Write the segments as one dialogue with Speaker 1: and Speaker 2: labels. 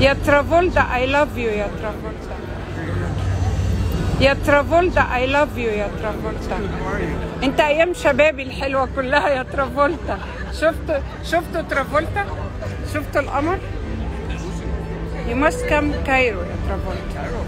Speaker 1: يا ترافولتا اي لاف يو يا ترافولتا يا ترافولتا اي لاف يو يا ترافولتا انت ايام شبابي الحلوه كلها يا ترافولتا شفت شفتوا ترافولتا شفتوا القمر
Speaker 2: يو ماست كم كايرو يا ترافولتا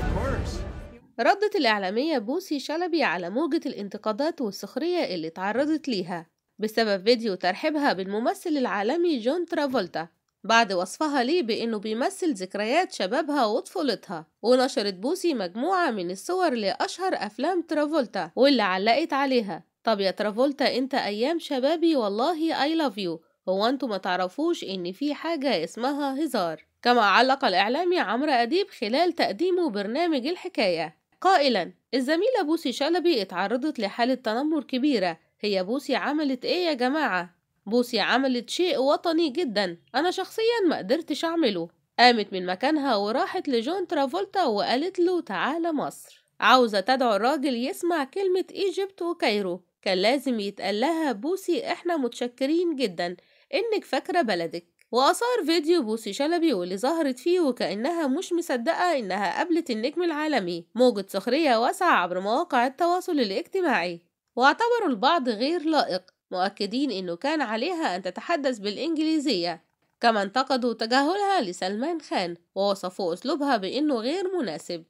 Speaker 2: ردت الإعلامية بوسي شلبي على موجة الانتقادات والسخرية اللي تعرضت ليها بسبب فيديو ترحيبها بالممثل العالمي جون ترافولتا بعد وصفها ليه بإنه بيمثل ذكريات شبابها وطفولتها ونشرت بوسي مجموعة من الصور لأشهر أفلام ترافولتا واللي علقت عليها طب يا ترافولتا أنت أيام شبابي والله I love you هو أنتوا ما تعرفوش إن في حاجة اسمها هزار كما علق الإعلامي عمرو أديب خلال تقديمه برنامج الحكاية قائلا الزميلة بوسي شلبي اتعرضت لحالة تنمر كبيرة هي بوسي عملت ايه يا جماعة بوسي عملت شيء وطني جدا أنا شخصيا ما قدرتش أعمله قامت من مكانها وراحت لجون ترافولتا وقالت له تعالى مصر عاوزة تدعو الراجل يسمع كلمة إيجيبت وكايرو كان لازم يتقال لها بوسي إحنا متشكرين جدا إنك فاكرة بلدك وأثار فيديو بوسي شلبي واللي ظهرت فيه وكأنها مش مصدقة إنها قابلت النجم العالمي موجة سخرية واسعة عبر مواقع التواصل الاجتماعي واعتبروا البعض غير لائق مؤكدين أنه كان عليها أن تتحدث بالإنجليزية كما انتقدوا تجاهلها لسلمان خان ووصفوا أسلوبها بأنه غير مناسب